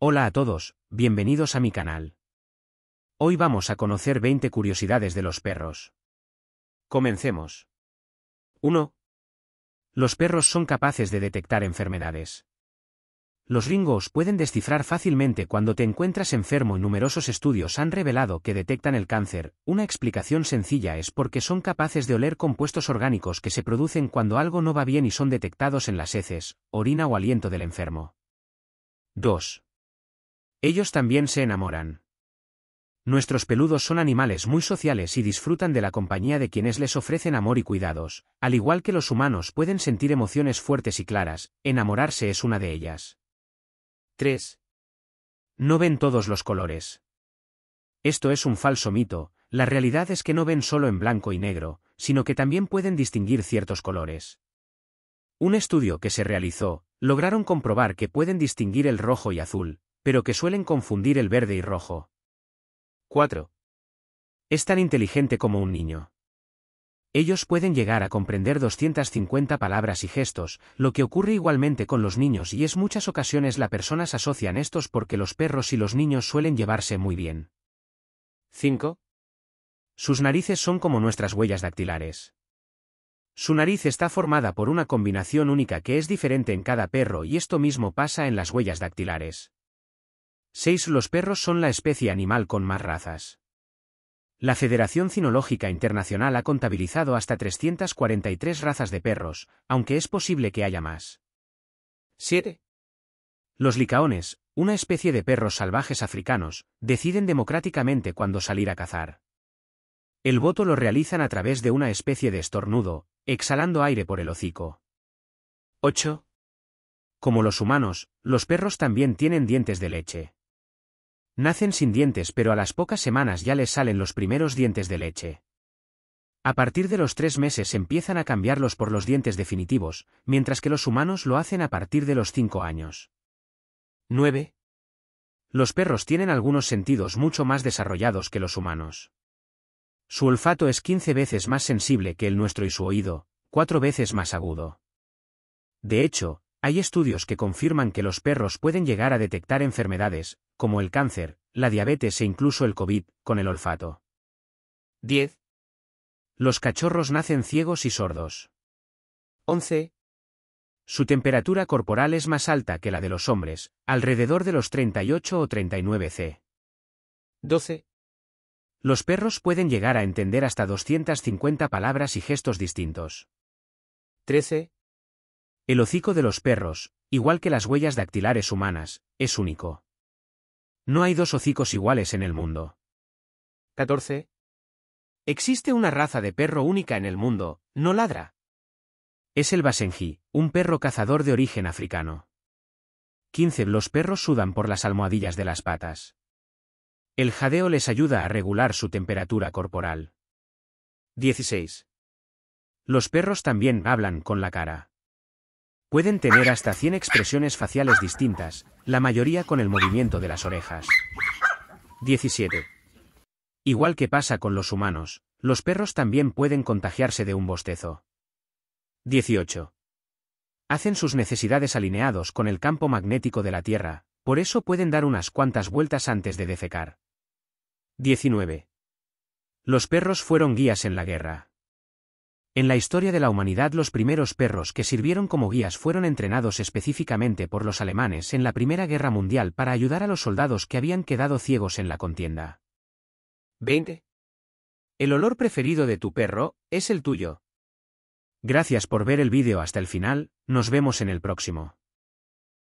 Hola a todos, bienvenidos a mi canal. Hoy vamos a conocer 20 curiosidades de los perros. Comencemos. 1. Los perros son capaces de detectar enfermedades. Los ringos pueden descifrar fácilmente cuando te encuentras enfermo y numerosos estudios han revelado que detectan el cáncer. Una explicación sencilla es porque son capaces de oler compuestos orgánicos que se producen cuando algo no va bien y son detectados en las heces, orina o aliento del enfermo. 2. Ellos también se enamoran. Nuestros peludos son animales muy sociales y disfrutan de la compañía de quienes les ofrecen amor y cuidados, al igual que los humanos pueden sentir emociones fuertes y claras, enamorarse es una de ellas. 3. No ven todos los colores. Esto es un falso mito, la realidad es que no ven solo en blanco y negro, sino que también pueden distinguir ciertos colores. Un estudio que se realizó, lograron comprobar que pueden distinguir el rojo y azul, pero que suelen confundir el verde y rojo. 4. Es tan inteligente como un niño. Ellos pueden llegar a comprender 250 palabras y gestos, lo que ocurre igualmente con los niños y es muchas ocasiones las personas asocian estos porque los perros y los niños suelen llevarse muy bien. 5. Sus narices son como nuestras huellas dactilares. Su nariz está formada por una combinación única que es diferente en cada perro y esto mismo pasa en las huellas dactilares. 6. Los perros son la especie animal con más razas. La Federación Cinológica Internacional ha contabilizado hasta 343 razas de perros, aunque es posible que haya más. 7. Los licaones, una especie de perros salvajes africanos, deciden democráticamente cuándo salir a cazar. El voto lo realizan a través de una especie de estornudo, exhalando aire por el hocico. 8. Como los humanos, los perros también tienen dientes de leche. Nacen sin dientes pero a las pocas semanas ya les salen los primeros dientes de leche. A partir de los tres meses empiezan a cambiarlos por los dientes definitivos, mientras que los humanos lo hacen a partir de los cinco años. 9. Los perros tienen algunos sentidos mucho más desarrollados que los humanos. Su olfato es 15 veces más sensible que el nuestro y su oído, cuatro veces más agudo. De hecho, hay estudios que confirman que los perros pueden llegar a detectar enfermedades, como el cáncer, la diabetes e incluso el COVID, con el olfato. 10. Los cachorros nacen ciegos y sordos. 11. Su temperatura corporal es más alta que la de los hombres, alrededor de los 38 o 39 C. 12. Los perros pueden llegar a entender hasta 250 palabras y gestos distintos. 13. El hocico de los perros, igual que las huellas dactilares humanas, es único. No hay dos hocicos iguales en el mundo. 14. Existe una raza de perro única en el mundo, no ladra. Es el Basenji, un perro cazador de origen africano. 15. Los perros sudan por las almohadillas de las patas. El jadeo les ayuda a regular su temperatura corporal. 16. Los perros también hablan con la cara. Pueden tener hasta 100 expresiones faciales distintas, la mayoría con el movimiento de las orejas. 17. Igual que pasa con los humanos, los perros también pueden contagiarse de un bostezo. 18. Hacen sus necesidades alineados con el campo magnético de la Tierra, por eso pueden dar unas cuantas vueltas antes de defecar. 19. Los perros fueron guías en la guerra. En la historia de la humanidad los primeros perros que sirvieron como guías fueron entrenados específicamente por los alemanes en la Primera Guerra Mundial para ayudar a los soldados que habían quedado ciegos en la contienda. 20. El olor preferido de tu perro es el tuyo. Gracias por ver el vídeo hasta el final, nos vemos en el próximo.